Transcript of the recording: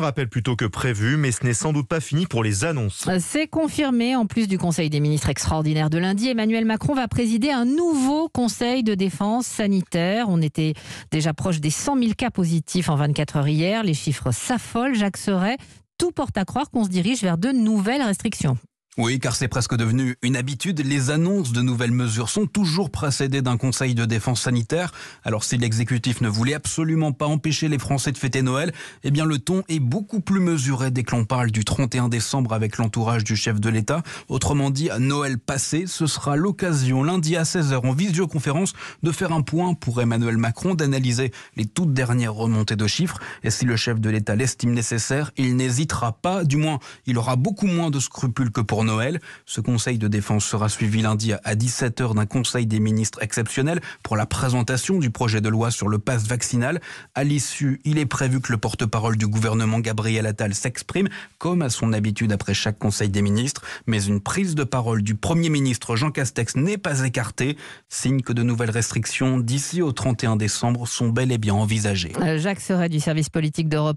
rappel plutôt que prévu, mais ce n'est sans doute pas fini pour les annonces. Euh, c'est confirmé. En plus du Conseil des ministres extraordinaire de lundi, Emmanuel Macron va présider un nouveau Conseil de défense sanitaire. On était déjà proche des 100 000 cas positifs en 24 heures hier. Les chiffres s'affolent. Jacques Serret, tout porte à croire qu'on se dirige vers de nouvelles restrictions. Oui, car c'est presque devenu une habitude. Les annonces de nouvelles mesures sont toujours précédées d'un conseil de défense sanitaire. Alors si l'exécutif ne voulait absolument pas empêcher les Français de fêter Noël, eh bien le ton est beaucoup plus mesuré dès que l'on parle du 31 décembre avec l'entourage du chef de l'État. Autrement dit, à Noël passé, ce sera l'occasion lundi à 16h en visioconférence de faire un point pour Emmanuel Macron, d'analyser les toutes dernières remontées de chiffres. Et si le chef de l'État l'estime nécessaire, il n'hésitera pas, du moins il aura beaucoup moins de scrupules que pour Noël. Ce Conseil de défense sera suivi lundi à 17h d'un Conseil des ministres exceptionnel pour la présentation du projet de loi sur le pass vaccinal. À l'issue, il est prévu que le porte-parole du gouvernement Gabriel Attal s'exprime, comme à son habitude après chaque Conseil des ministres. Mais une prise de parole du Premier ministre Jean Castex n'est pas écartée, signe que de nouvelles restrictions d'ici au 31 décembre sont bel et bien envisagées. Euh, Jacques serait du service politique d'Europe